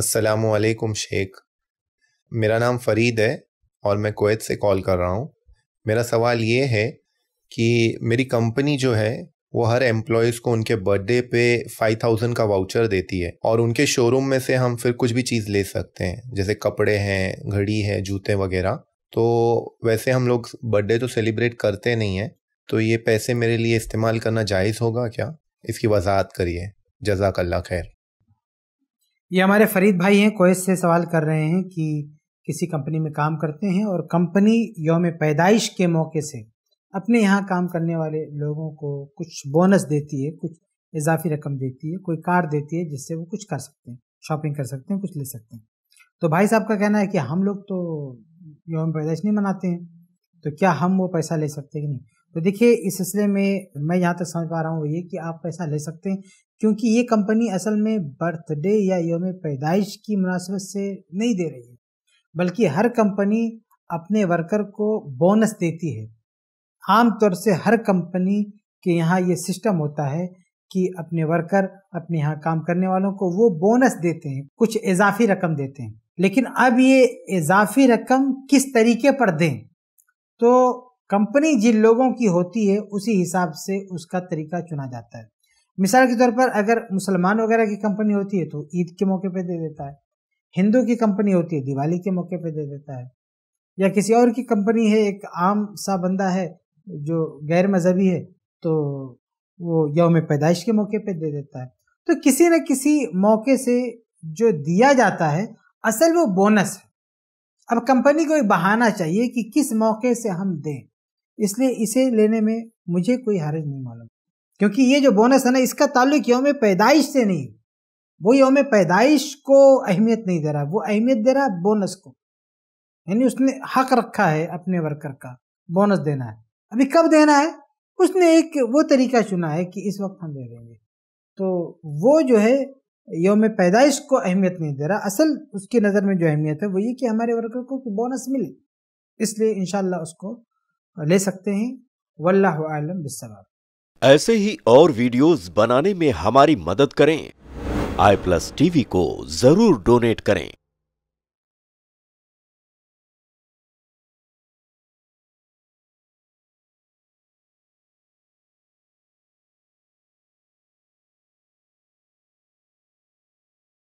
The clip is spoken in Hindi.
असलकुम शेख मेरा नाम फ़रीद है और मैं कोत से कॉल कर रहा हूँ मेरा सवाल ये है कि मेरी कंपनी जो है वो हर एम्प्लॉयज़ को उनके बर्थडे पे फाइव थाउजेंड का वाउचर देती है और उनके शोरूम में से हम फिर कुछ भी चीज़ ले सकते हैं जैसे कपड़े हैं घड़ी है जूते वगैरह तो वैसे हम लोग बर्थडे तो सेलिब्रेट करते नहीं हैं तो ये पैसे मेरे लिए इस्तेमाल करना जायज़ होगा क्या इसकी वजाहत करिए जजाकल्ला खैर ये हमारे फरीद भाई हैं कोयस से सवाल कर रहे हैं कि किसी कंपनी में काम करते हैं और कंपनी योम पैदाइश के मौके से अपने यहाँ काम करने वाले लोगों को कुछ बोनस देती है कुछ इजाफी रकम देती है कोई कार्ड देती है जिससे वो कुछ कर सकते हैं शॉपिंग कर सकते हैं कुछ ले सकते हैं तो भाई साहब का कहना है कि हम लोग तो योम पैदाइश नहीं मनाते हैं तो क्या हम वो पैसा ले सकते हैं कि नहीं तो देखिए इस सिलसिले में मैं यहाँ तक समझ पा रहा हूँ ये कि आप पैसा ले सकते हैं क्योंकि ये कंपनी असल में बर्थडे या योम पैदाइश की मुनासबत से नहीं दे रही है बल्कि हर कंपनी अपने वर्कर को बोनस देती है आमतौर से हर कंपनी के यहाँ ये सिस्टम होता है कि अपने वर्कर अपने यहाँ काम करने वालों को वो बोनस देते हैं कुछ इजाफी रकम देते हैं लेकिन अब ये इजाफी रकम किस तरीके पर दें तो कंपनी जिन लोगों की होती है उसी हिसाब से उसका तरीका चुना जाता है मिसाल के तौर पर अगर मुसलमान वगैरह की कंपनी होती है तो ईद के मौके पर दे देता है हिंदू की कंपनी होती है दिवाली के मौके पर दे देता है या किसी और की कंपनी है एक आम सा बंदा है जो गैर मजहबी है तो वो यौम पैदाइश के मौके पर दे देता है तो किसी न किसी मौके से जो दिया जाता है असल वो बोनस है अब कंपनी को एक बहाना चाहिए कि किस मौके से हम दें इसलिए इसे लेने में मुझे कोई हरज नहीं मालूम क्योंकि ये जो बोनस है ना इसका ताल्लुक योम पैदाइश से नहीं वो योम पैदाइश को अहमियत नहीं दे रहा वो अहमियत दे रहा बोनस को यानी उसने हक रखा है अपने वर्कर का बोनस देना है अभी कब देना है उसने एक वो तरीका चुना है कि इस वक्त हम दे देंगे तो वो जो है योम पैदाइश को अहमियत नहीं दे रहा असल उसकी नज़र में जो अहमियत है वो ये कि हमारे वर्कर को बोनस मिले इसलिए इन उसको ले सकते हैं वल्लाह आलम बिसवाब ऐसे ही और वीडियोस बनाने में हमारी मदद करें आई प्लस टीवी को जरूर डोनेट करें